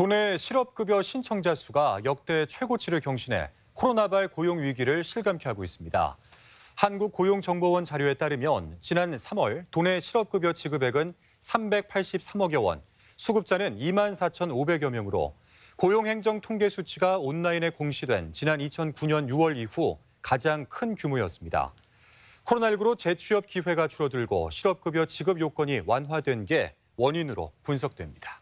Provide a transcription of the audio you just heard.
도내 실업급여 신청자 수가 역대 최고치를 경신해 코로나발 고용 위기를 실감케 하고 있습니다. 한국고용정보원 자료에 따르면 지난 3월 도내 실업급여 지급액은 383억여 원, 수급자는 2만 4,500여 명으로 고용행정 통계 수치가 온라인에 공시된 지난 2009년 6월 이후 가장 큰 규모였습니다. 코로나19로 재취업 기회가 줄어들고 실업급여 지급 요건이 완화된 게 원인으로 분석됩니다.